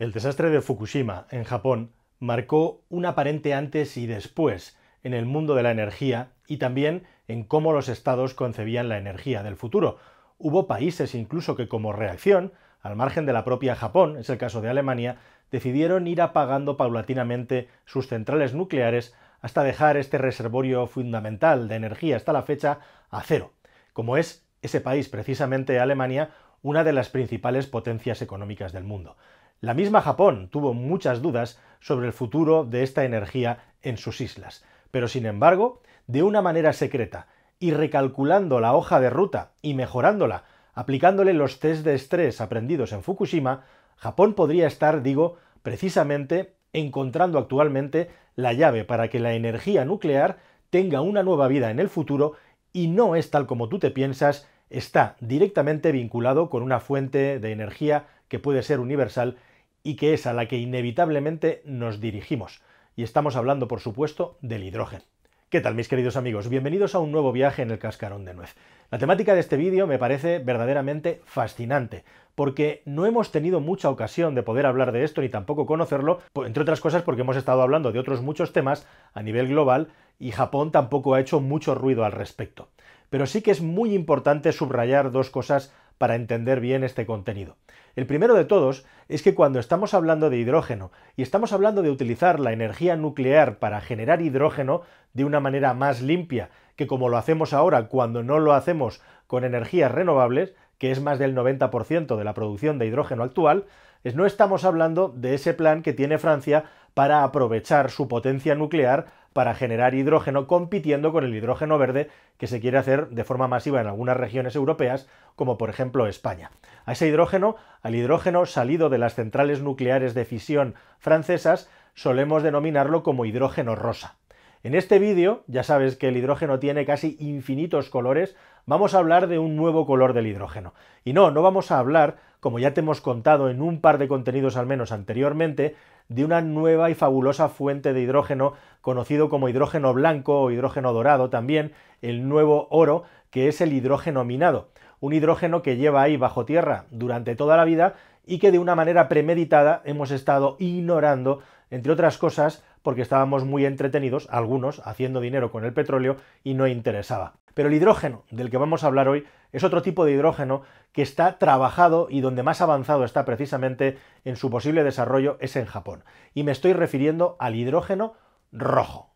El desastre de Fukushima, en Japón, marcó un aparente antes y después en el mundo de la energía y también en cómo los estados concebían la energía del futuro. Hubo países incluso que como reacción, al margen de la propia Japón, es el caso de Alemania, decidieron ir apagando paulatinamente sus centrales nucleares hasta dejar este reservorio fundamental de energía hasta la fecha a cero, como es ese país, precisamente Alemania, una de las principales potencias económicas del mundo. La misma Japón tuvo muchas dudas sobre el futuro de esta energía en sus islas, pero sin embargo, de una manera secreta y recalculando la hoja de ruta y mejorándola, aplicándole los test de estrés aprendidos en Fukushima, Japón podría estar, digo, precisamente encontrando actualmente la llave para que la energía nuclear tenga una nueva vida en el futuro y no es tal como tú te piensas, está directamente vinculado con una fuente de energía que puede ser universal y que es a la que inevitablemente nos dirigimos. Y estamos hablando, por supuesto, del hidrógeno. ¿Qué tal mis queridos amigos? Bienvenidos a un nuevo viaje en el cascarón de nuez. La temática de este vídeo me parece verdaderamente fascinante, porque no hemos tenido mucha ocasión de poder hablar de esto ni tampoco conocerlo, entre otras cosas porque hemos estado hablando de otros muchos temas a nivel global y Japón tampoco ha hecho mucho ruido al respecto. Pero sí que es muy importante subrayar dos cosas para entender bien este contenido. El primero de todos es que cuando estamos hablando de hidrógeno y estamos hablando de utilizar la energía nuclear para generar hidrógeno de una manera más limpia que como lo hacemos ahora cuando no lo hacemos con energías renovables, que es más del 90% de la producción de hidrógeno actual, no estamos hablando de ese plan que tiene Francia para aprovechar su potencia nuclear para generar hidrógeno, compitiendo con el hidrógeno verde que se quiere hacer de forma masiva en algunas regiones europeas, como por ejemplo España. A ese hidrógeno, al hidrógeno salido de las centrales nucleares de fisión francesas, solemos denominarlo como hidrógeno rosa. En este vídeo, ya sabes que el hidrógeno tiene casi infinitos colores, vamos a hablar de un nuevo color del hidrógeno. Y no, no vamos a hablar como ya te hemos contado en un par de contenidos al menos anteriormente, de una nueva y fabulosa fuente de hidrógeno conocido como hidrógeno blanco o hidrógeno dorado también, el nuevo oro, que es el hidrógeno minado, un hidrógeno que lleva ahí bajo tierra durante toda la vida y que de una manera premeditada hemos estado ignorando, entre otras cosas, porque estábamos muy entretenidos, algunos, haciendo dinero con el petróleo y no interesaba. Pero el hidrógeno del que vamos a hablar hoy es otro tipo de hidrógeno que está trabajado y donde más avanzado está precisamente en su posible desarrollo es en Japón. Y me estoy refiriendo al hidrógeno rojo.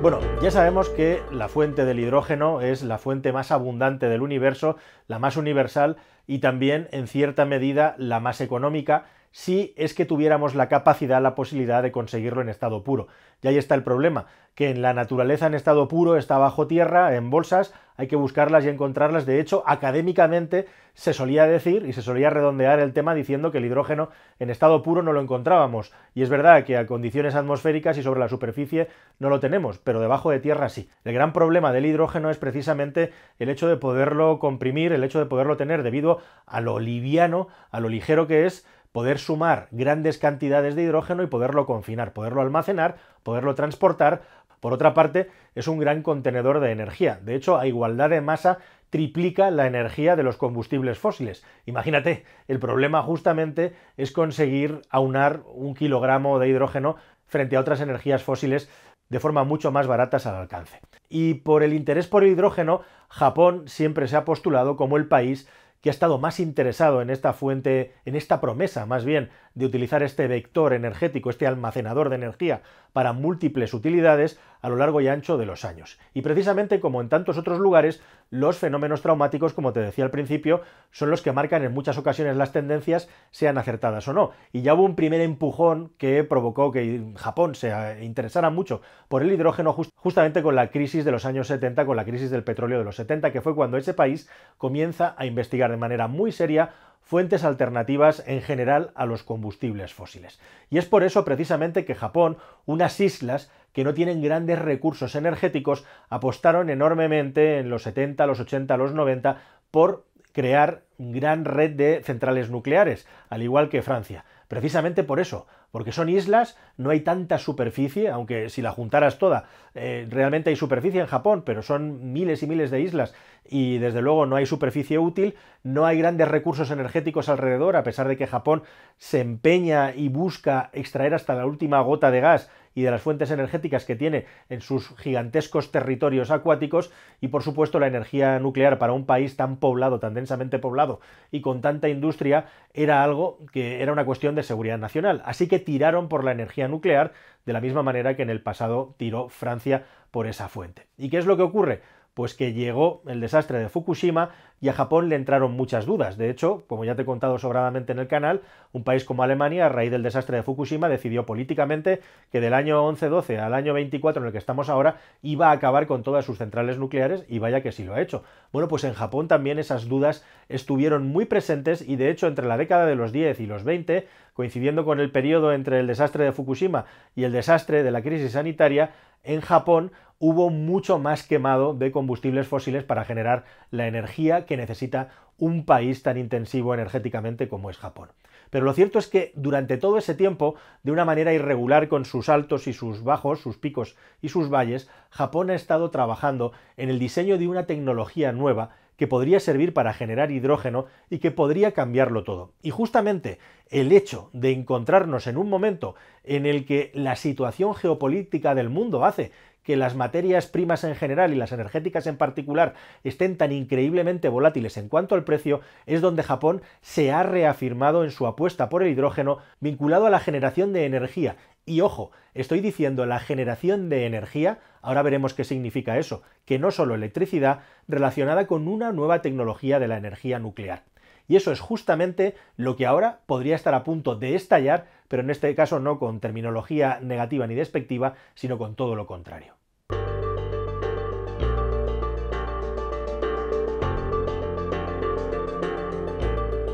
Bueno, ya sabemos que la fuente del hidrógeno es la fuente más abundante del universo, la más universal y también en cierta medida la más económica si es que tuviéramos la capacidad, la posibilidad de conseguirlo en estado puro. Y ahí está el problema, que en la naturaleza en estado puro está bajo tierra, en bolsas, hay que buscarlas y encontrarlas. De hecho, académicamente se solía decir y se solía redondear el tema diciendo que el hidrógeno en estado puro no lo encontrábamos. Y es verdad que a condiciones atmosféricas y sobre la superficie no lo tenemos, pero debajo de tierra sí. El gran problema del hidrógeno es precisamente el hecho de poderlo comprimir, el hecho de poderlo tener debido a lo liviano, a lo ligero que es, poder sumar grandes cantidades de hidrógeno y poderlo confinar, poderlo almacenar, poderlo transportar. Por otra parte, es un gran contenedor de energía. De hecho, a igualdad de masa, triplica la energía de los combustibles fósiles. Imagínate, el problema justamente es conseguir aunar un kilogramo de hidrógeno frente a otras energías fósiles de forma mucho más barata al alcance. Y por el interés por el hidrógeno, Japón siempre se ha postulado como el país que ha estado más interesado en esta fuente, en esta promesa más bien, de utilizar este vector energético, este almacenador de energía para múltiples utilidades, a lo largo y ancho de los años. Y precisamente como en tantos otros lugares, los fenómenos traumáticos, como te decía al principio, son los que marcan en muchas ocasiones las tendencias, sean acertadas o no. Y ya hubo un primer empujón que provocó que Japón se interesara mucho por el hidrógeno justamente con la crisis de los años 70, con la crisis del petróleo de los 70, que fue cuando ese país comienza a investigar de manera muy seria fuentes alternativas en general a los combustibles fósiles. Y es por eso precisamente que Japón, unas islas, que no tienen grandes recursos energéticos, apostaron enormemente en los 70, los 80, los 90 por crear gran red de centrales nucleares, al igual que Francia. Precisamente por eso, porque son islas, no hay tanta superficie, aunque si la juntaras toda, eh, realmente hay superficie en Japón, pero son miles y miles de islas y desde luego no hay superficie útil, no hay grandes recursos energéticos alrededor, a pesar de que Japón se empeña y busca extraer hasta la última gota de gas y de las fuentes energéticas que tiene en sus gigantescos territorios acuáticos y por supuesto la energía nuclear para un país tan poblado, tan densamente poblado y con tanta industria era algo que era una cuestión de seguridad nacional. Así que tiraron por la energía nuclear, de la misma manera que en el pasado tiró Francia por esa fuente. ¿Y qué es lo que ocurre? pues que llegó el desastre de Fukushima y a Japón le entraron muchas dudas. De hecho, como ya te he contado sobradamente en el canal, un país como Alemania, a raíz del desastre de Fukushima, decidió políticamente que del año 11-12 al año 24 en el que estamos ahora, iba a acabar con todas sus centrales nucleares y vaya que sí lo ha hecho. Bueno, pues en Japón también esas dudas estuvieron muy presentes y de hecho entre la década de los 10 y los 20, coincidiendo con el periodo entre el desastre de Fukushima y el desastre de la crisis sanitaria, en Japón hubo mucho más quemado de combustibles fósiles para generar la energía que necesita un país tan intensivo energéticamente como es Japón. Pero lo cierto es que durante todo ese tiempo, de una manera irregular con sus altos y sus bajos, sus picos y sus valles, Japón ha estado trabajando en el diseño de una tecnología nueva que podría servir para generar hidrógeno y que podría cambiarlo todo. Y justamente el hecho de encontrarnos en un momento en el que la situación geopolítica del mundo hace que las materias primas en general y las energéticas en particular estén tan increíblemente volátiles en cuanto al precio, es donde Japón se ha reafirmado en su apuesta por el hidrógeno vinculado a la generación de energía y ojo, estoy diciendo la generación de energía, ahora veremos qué significa eso, que no solo electricidad, relacionada con una nueva tecnología de la energía nuclear. Y eso es justamente lo que ahora podría estar a punto de estallar, pero en este caso no con terminología negativa ni despectiva, sino con todo lo contrario.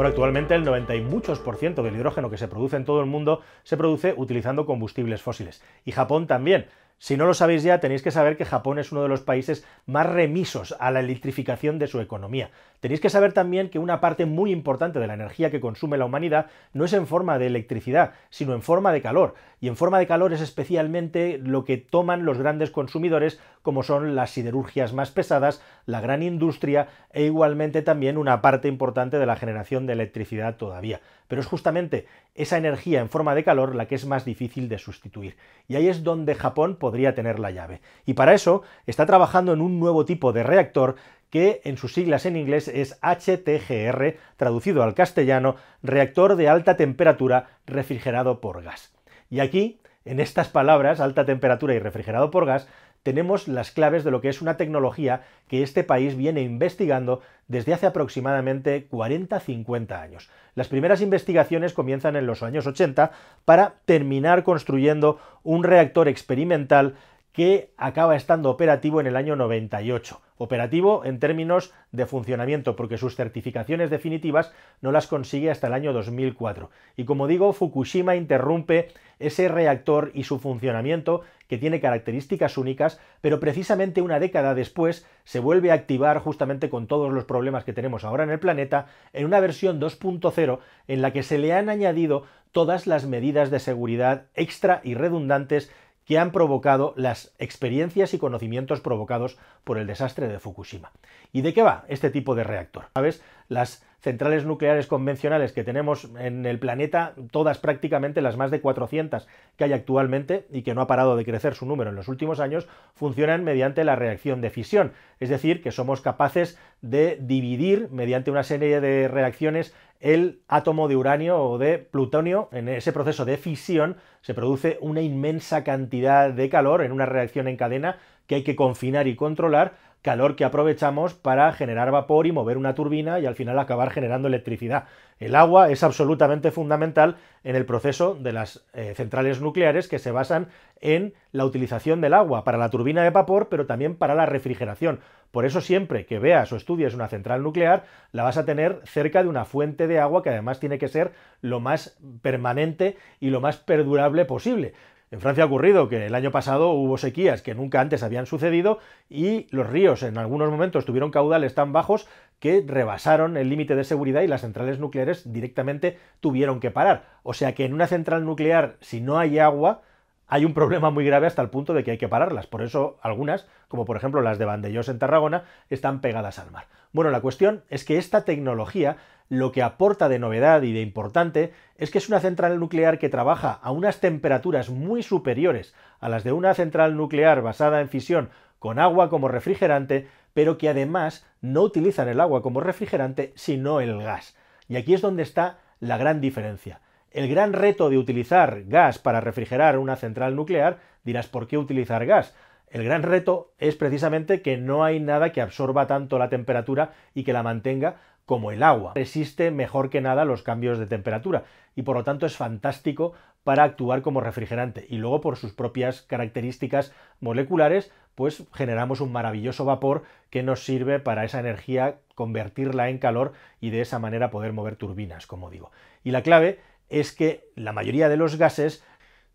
Bueno, actualmente el 90 y muchos por ciento del hidrógeno que se produce en todo el mundo se produce utilizando combustibles fósiles. Y Japón también. Si no lo sabéis ya, tenéis que saber que Japón es uno de los países más remisos a la electrificación de su economía. Tenéis que saber también que una parte muy importante de la energía que consume la humanidad no es en forma de electricidad, sino en forma de calor. Y en forma de calor es especialmente lo que toman los grandes consumidores, como son las siderurgias más pesadas, la gran industria e igualmente también una parte importante de la generación de electricidad todavía. Pero es justamente esa energía en forma de calor la que es más difícil de sustituir. Y ahí es donde Japón podría tener la llave. Y para eso está trabajando en un nuevo tipo de reactor que en sus siglas en inglés es HTGR, traducido al castellano, reactor de alta temperatura refrigerado por gas. Y aquí, en estas palabras, alta temperatura y refrigerado por gas, tenemos las claves de lo que es una tecnología que este país viene investigando desde hace aproximadamente 40-50 años. Las primeras investigaciones comienzan en los años 80 para terminar construyendo un reactor experimental que acaba estando operativo en el año 98. Operativo en términos de funcionamiento, porque sus certificaciones definitivas no las consigue hasta el año 2004. Y como digo, Fukushima interrumpe ese reactor y su funcionamiento, que tiene características únicas, pero precisamente una década después se vuelve a activar justamente con todos los problemas que tenemos ahora en el planeta, en una versión 2.0 en la que se le han añadido todas las medidas de seguridad extra y redundantes que han provocado las experiencias y conocimientos provocados por el desastre de Fukushima. ¿Y de qué va este tipo de reactor? ¿Sabes? Las centrales nucleares convencionales que tenemos en el planeta, todas prácticamente las más de 400 que hay actualmente y que no ha parado de crecer su número en los últimos años, funcionan mediante la reacción de fisión. Es decir, que somos capaces de dividir mediante una serie de reacciones el átomo de uranio o de plutonio, en ese proceso de fisión se produce una inmensa cantidad de calor en una reacción en cadena que hay que confinar y controlar calor que aprovechamos para generar vapor y mover una turbina y al final acabar generando electricidad. El agua es absolutamente fundamental en el proceso de las eh, centrales nucleares que se basan en la utilización del agua para la turbina de vapor, pero también para la refrigeración. Por eso siempre que veas o estudies una central nuclear, la vas a tener cerca de una fuente de agua que además tiene que ser lo más permanente y lo más perdurable posible. En Francia ha ocurrido que el año pasado hubo sequías que nunca antes habían sucedido y los ríos en algunos momentos tuvieron caudales tan bajos que rebasaron el límite de seguridad y las centrales nucleares directamente tuvieron que parar. O sea que en una central nuclear, si no hay agua, hay un problema muy grave hasta el punto de que hay que pararlas. Por eso algunas, como por ejemplo las de Vandellós en Tarragona, están pegadas al mar. Bueno, la cuestión es que esta tecnología lo que aporta de novedad y de importante es que es una central nuclear que trabaja a unas temperaturas muy superiores a las de una central nuclear basada en fisión con agua como refrigerante, pero que además no utilizan el agua como refrigerante, sino el gas. Y aquí es donde está la gran diferencia. El gran reto de utilizar gas para refrigerar una central nuclear, dirás, ¿por qué utilizar gas? El gran reto es precisamente que no hay nada que absorba tanto la temperatura y que la mantenga como el agua. Resiste mejor que nada los cambios de temperatura y por lo tanto es fantástico para actuar como refrigerante y luego por sus propias características moleculares pues generamos un maravilloso vapor que nos sirve para esa energía convertirla en calor y de esa manera poder mover turbinas, como digo. Y la clave es que la mayoría de los gases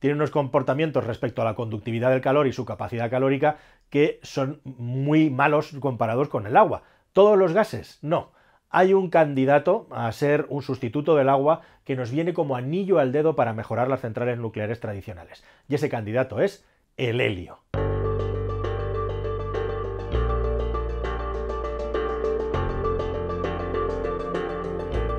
tienen unos comportamientos respecto a la conductividad del calor y su capacidad calórica que son muy malos comparados con el agua. ¿Todos los gases? No hay un candidato a ser un sustituto del agua que nos viene como anillo al dedo para mejorar las centrales nucleares tradicionales. Y ese candidato es el helio.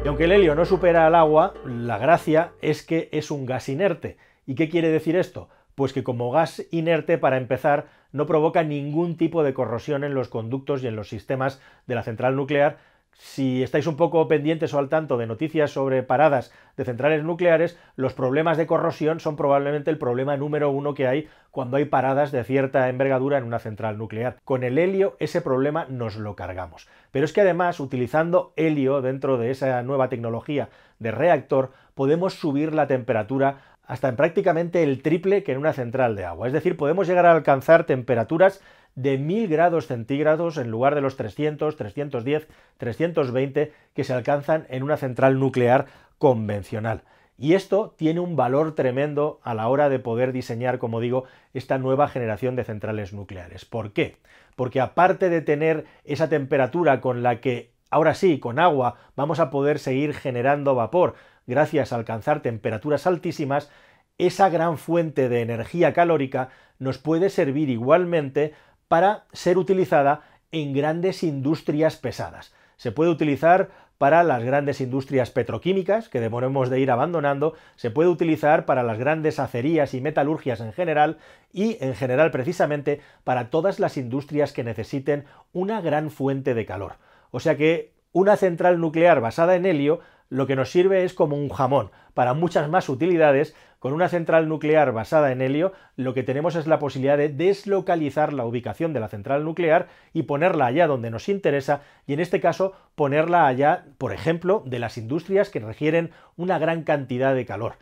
Y aunque el helio no supera al agua, la gracia es que es un gas inerte. ¿Y qué quiere decir esto? Pues que como gas inerte, para empezar, no provoca ningún tipo de corrosión en los conductos y en los sistemas de la central nuclear, si estáis un poco pendientes o al tanto de noticias sobre paradas de centrales nucleares, los problemas de corrosión son probablemente el problema número uno que hay cuando hay paradas de cierta envergadura en una central nuclear. Con el helio ese problema nos lo cargamos. Pero es que además, utilizando helio dentro de esa nueva tecnología de reactor, podemos subir la temperatura hasta en prácticamente el triple que en una central de agua. Es decir, podemos llegar a alcanzar temperaturas de 1000 grados centígrados en lugar de los 300, 310, 320 que se alcanzan en una central nuclear convencional. Y esto tiene un valor tremendo a la hora de poder diseñar, como digo, esta nueva generación de centrales nucleares. ¿Por qué? Porque aparte de tener esa temperatura con la que ahora sí, con agua, vamos a poder seguir generando vapor gracias a alcanzar temperaturas altísimas, esa gran fuente de energía calórica nos puede servir igualmente para ser utilizada en grandes industrias pesadas. Se puede utilizar para las grandes industrias petroquímicas, que demoremos de ir abandonando, se puede utilizar para las grandes acerías y metalurgias en general, y en general precisamente para todas las industrias que necesiten una gran fuente de calor. O sea que una central nuclear basada en helio lo que nos sirve es como un jamón. Para muchas más utilidades, con una central nuclear basada en helio, lo que tenemos es la posibilidad de deslocalizar la ubicación de la central nuclear y ponerla allá donde nos interesa, y en este caso ponerla allá, por ejemplo, de las industrias que requieren una gran cantidad de calor.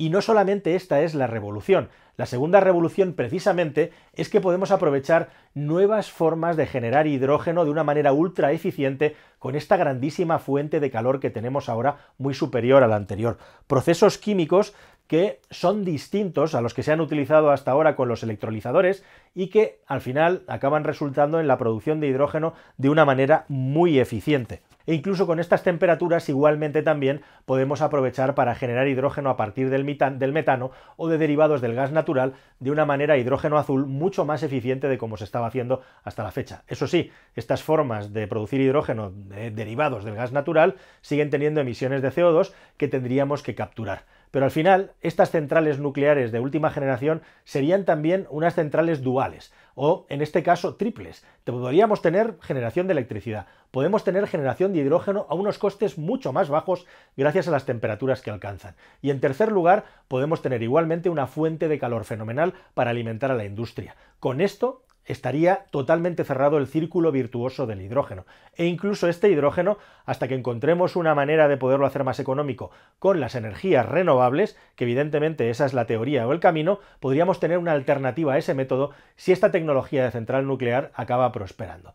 Y no solamente esta es la revolución. La segunda revolución precisamente es que podemos aprovechar nuevas formas de generar hidrógeno de una manera ultra eficiente con esta grandísima fuente de calor que tenemos ahora muy superior a la anterior. Procesos químicos que son distintos a los que se han utilizado hasta ahora con los electrolizadores y que al final acaban resultando en la producción de hidrógeno de una manera muy eficiente. E incluso con estas temperaturas igualmente también podemos aprovechar para generar hidrógeno a partir del, metano o de derivados del gas natural de una manera hidrógeno azul mucho más eficiente de como se estaba haciendo hasta la fecha. Eso sí, estas formas de producir hidrógeno derivados del gas natural siguen teniendo emisiones de CO2 que tendríamos que capturar. Pero al final, estas centrales nucleares de última generación serían también unas centrales duales, o en este caso triples. Podríamos tener generación de electricidad, podemos tener generación de hidrógeno a unos costes mucho más bajos gracias a las temperaturas que alcanzan. Y en tercer lugar, podemos tener igualmente una fuente de calor fenomenal para alimentar a la industria. Con esto, estaría totalmente cerrado el círculo virtuoso del hidrógeno. E incluso este hidrógeno, hasta que encontremos una manera de poderlo hacer más económico con las energías renovables, que evidentemente esa es la teoría o el camino, podríamos tener una alternativa a ese método si esta tecnología de central nuclear acaba prosperando.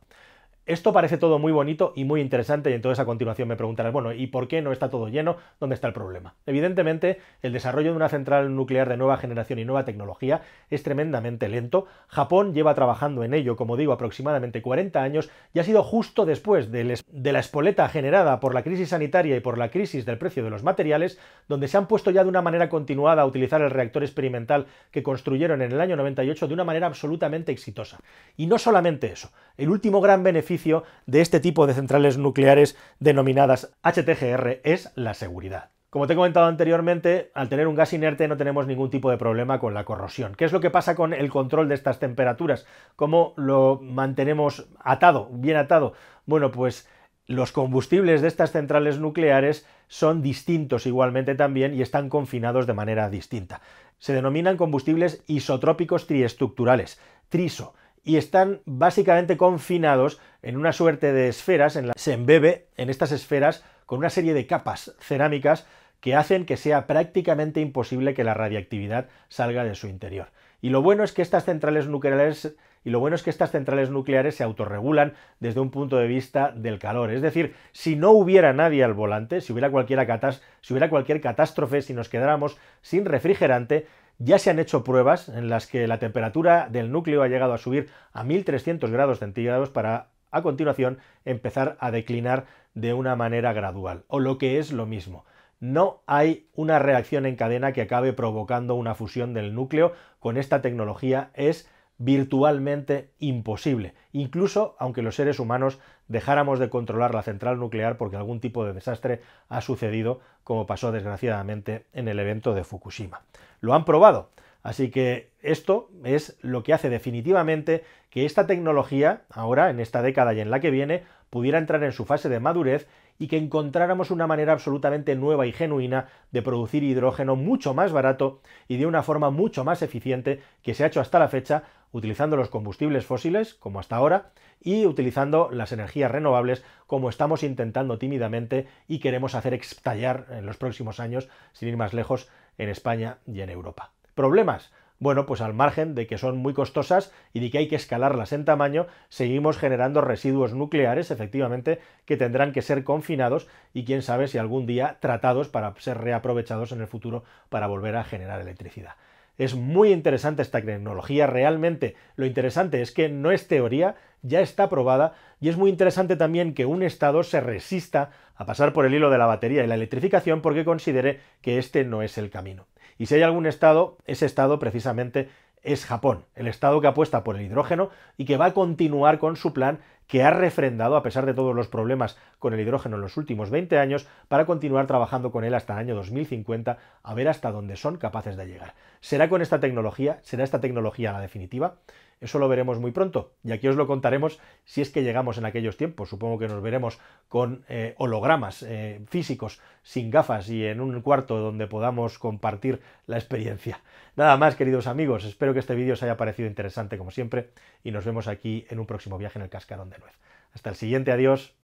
Esto parece todo muy bonito y muy interesante y entonces a continuación me preguntarás, bueno, ¿y por qué no está todo lleno? ¿Dónde está el problema? Evidentemente, el desarrollo de una central nuclear de nueva generación y nueva tecnología es tremendamente lento. Japón lleva trabajando en ello, como digo, aproximadamente 40 años y ha sido justo después de la espoleta generada por la crisis sanitaria y por la crisis del precio de los materiales, donde se han puesto ya de una manera continuada a utilizar el reactor experimental que construyeron en el año 98 de una manera absolutamente exitosa. Y no solamente eso, el último gran beneficio de este tipo de centrales nucleares denominadas HTGR es la seguridad. Como te he comentado anteriormente, al tener un gas inerte no tenemos ningún tipo de problema con la corrosión. ¿Qué es lo que pasa con el control de estas temperaturas? ¿Cómo lo mantenemos atado, bien atado? Bueno, pues los combustibles de estas centrales nucleares son distintos igualmente también y están confinados de manera distinta. Se denominan combustibles isotrópicos triestructurales, TRISO y están básicamente confinados en una suerte de esferas, en la... se embebe en estas esferas con una serie de capas cerámicas que hacen que sea prácticamente imposible que la radiactividad salga de su interior. Y lo bueno es que estas centrales nucleares y lo bueno es que estas centrales nucleares se autorregulan desde un punto de vista del calor. Es decir, si no hubiera nadie al volante, si hubiera, si hubiera cualquier catástrofe, si nos quedáramos sin refrigerante, ya se han hecho pruebas en las que la temperatura del núcleo ha llegado a subir a 1300 grados centígrados para a continuación empezar a declinar de una manera gradual, o lo que es lo mismo. No hay una reacción en cadena que acabe provocando una fusión del núcleo. Con esta tecnología es virtualmente imposible, incluso aunque los seres humanos dejáramos de controlar la central nuclear porque algún tipo de desastre ha sucedido, como pasó desgraciadamente en el evento de Fukushima. Lo han probado, así que esto es lo que hace definitivamente que esta tecnología, ahora, en esta década y en la que viene, pudiera entrar en su fase de madurez y que encontráramos una manera absolutamente nueva y genuina de producir hidrógeno mucho más barato y de una forma mucho más eficiente que se ha hecho hasta la fecha utilizando los combustibles fósiles, como hasta ahora, y utilizando las energías renovables, como estamos intentando tímidamente y queremos hacer estallar en los próximos años, sin ir más lejos, en España y en Europa. ¿Problemas? Bueno, pues al margen de que son muy costosas y de que hay que escalarlas en tamaño, seguimos generando residuos nucleares, efectivamente, que tendrán que ser confinados y quién sabe si algún día tratados para ser reaprovechados en el futuro para volver a generar electricidad. Es muy interesante esta tecnología, realmente lo interesante es que no es teoría, ya está probada y es muy interesante también que un Estado se resista a pasar por el hilo de la batería y la electrificación porque considere que este no es el camino. Y si hay algún Estado, ese Estado precisamente es Japón, el Estado que apuesta por el hidrógeno y que va a continuar con su plan que ha refrendado, a pesar de todos los problemas con el hidrógeno en los últimos 20 años, para continuar trabajando con él hasta el año 2050, a ver hasta dónde son capaces de llegar. ¿Será con esta tecnología? ¿Será esta tecnología la definitiva? Eso lo veremos muy pronto y aquí os lo contaremos si es que llegamos en aquellos tiempos. Supongo que nos veremos con eh, hologramas eh, físicos sin gafas y en un cuarto donde podamos compartir la experiencia. Nada más, queridos amigos, espero que este vídeo os haya parecido interesante como siempre y nos vemos aquí en un próximo viaje en el cascarón de nuez. Hasta el siguiente, adiós.